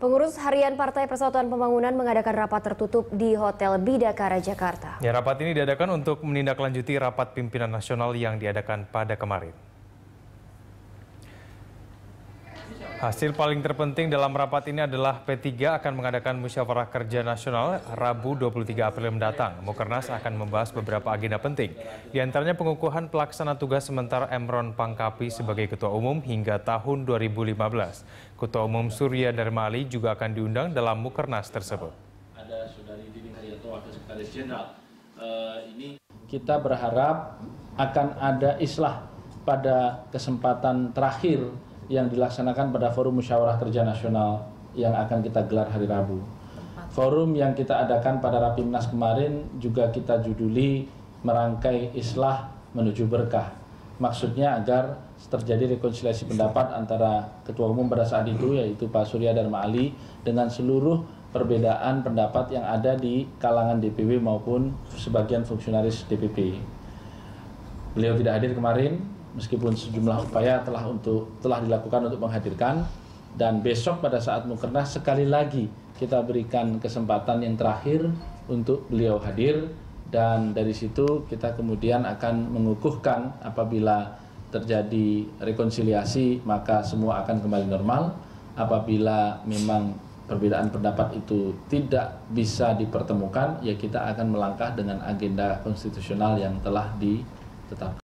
Pengurus Harian Partai Persatuan Pembangunan mengadakan rapat tertutup di Hotel Bidakara, Jakarta. Ya, rapat ini diadakan untuk menindaklanjuti rapat pimpinan nasional yang diadakan pada kemarin. Hasil paling terpenting dalam rapat ini adalah P3 akan mengadakan musyawarah kerja nasional Rabu 23 April mendatang. Mukernas akan membahas beberapa agenda penting, di antaranya pengukuhan pelaksana tugas sementara Emron Pangkapi sebagai Ketua Umum hingga tahun 2015. Ketua Umum Surya Darmali juga akan diundang dalam Mukernas tersebut. Eh, kita berharap akan ada islah pada kesempatan terakhir yang dilaksanakan pada forum musyawarah kerja nasional yang akan kita gelar hari Rabu. Forum yang kita adakan pada Rapimnas kemarin juga kita juduli merangkai islah menuju berkah. Maksudnya agar terjadi rekonsiliasi pendapat antara ketua umum pada saat itu yaitu Pak Surya Dharma Ali dengan seluruh perbedaan pendapat yang ada di kalangan DPW maupun sebagian fungsionaris DPP. Beliau tidak hadir kemarin, meskipun sejumlah upaya telah untuk telah dilakukan untuk menghadirkan dan besok pada saat mukernas sekali lagi kita berikan kesempatan yang terakhir untuk beliau hadir dan dari situ kita kemudian akan mengukuhkan apabila terjadi rekonsiliasi maka semua akan kembali normal apabila memang perbedaan pendapat itu tidak bisa dipertemukan ya kita akan melangkah dengan agenda konstitusional yang telah ditetapkan